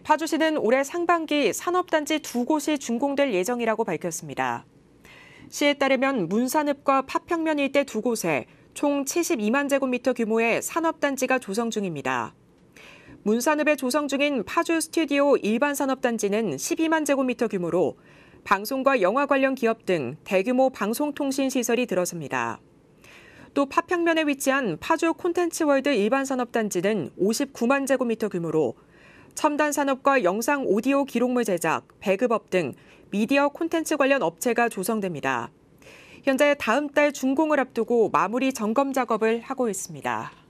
파주시는 올해 상반기 산업단지 두 곳이 준공될 예정이라고 밝혔습니다. 시에 따르면 문산읍과 파평면 일대 두 곳에 총 72만 제곱미터 규모의 산업단지가 조성 중입니다. 문산읍에 조성 중인 파주 스튜디오 일반 산업단지는 12만 제곱미터 규모로 방송과 영화 관련 기업 등 대규모 방송통신 시설이 들어섭니다. 또 파평면에 위치한 파주 콘텐츠월드 일반 산업단지는 59만 제곱미터 규모로 첨단 산업과 영상 오디오 기록물 제작, 배급업 등 미디어 콘텐츠 관련 업체가 조성됩니다. 현재 다음 달 준공을 앞두고 마무리 점검 작업을 하고 있습니다.